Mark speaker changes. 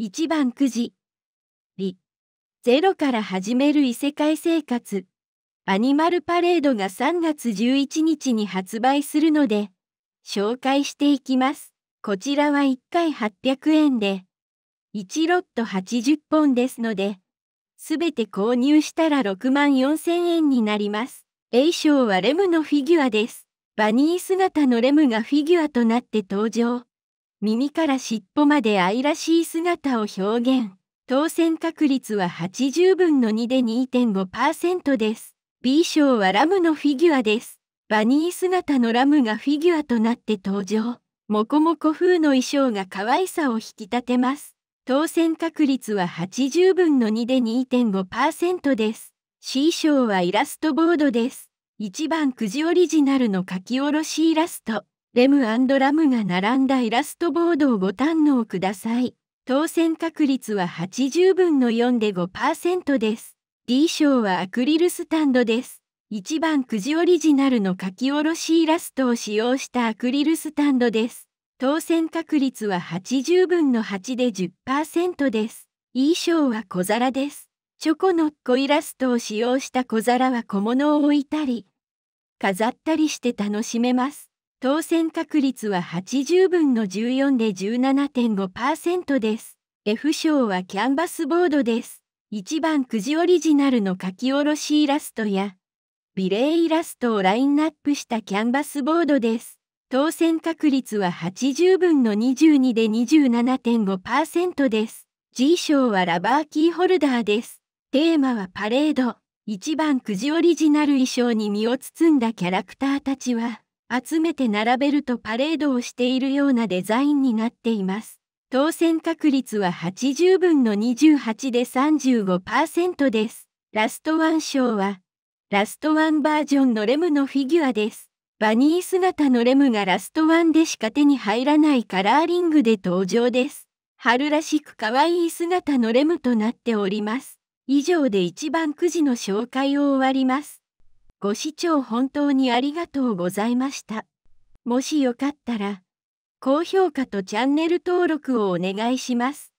Speaker 1: 1番くじ。リゼロから始める異世界生活。アニマルパレードが3月11日に発売するので、紹介していきます。こちらは1回800円で、1ロット80本ですので、すべて購入したら6万4000円になります。A 賞はレムのフィギュアです。バニー姿のレムがフィギュアとなって登場。耳から尻尾まで愛らしい姿を表現。当選確率は80分の2で2.5%です。B 賞はラムのフィギュアです。バニー姿のラムがフィギュアとなって登場。もこもこ風の衣装が可愛さを引き立てます。当選確率は80分の2で2.5%です。C 賞はイラストボードです。1番くじオリジナルの書き下ろしイラスト。レムラムが並んだイラストボードをご堪能ください。当選確率は80分の4で5%です。D 賞はアクリルスタンドです。1番くじオリジナルの書き下ろしイラストを使用したアクリルスタンドです。当選確率は80分の8で10%です。E 賞は小皿です。チョコのっこイラストを使用した小皿は小物を置いたり、飾ったりして楽しめます。当選確率は80分の14で17.5%です。F 賞はキャンバスボードです。1番くじオリジナルの書き下ろしイラストや、ビレイイラストをラインナップしたキャンバスボードです。当選確率は80分の22で27.5%です。G 賞はラバーキーホルダーです。テーマはパレード。1番くじオリジナル衣装に身を包んだキャラクターたちは、集めて並べるとパレードをしているようなデザインになっています。当選確率は80分の28で35%です。ラストワン賞は、ラストワンバージョンのレムのフィギュアです。バニー姿のレムがラストワンでしか手に入らないカラーリングで登場です。春らしく可愛い姿のレムとなっております。以上で一番くじの紹介を終わります。ご視聴本当にありがとうございました。もしよかったら、高評価とチャンネル登録をお願いします。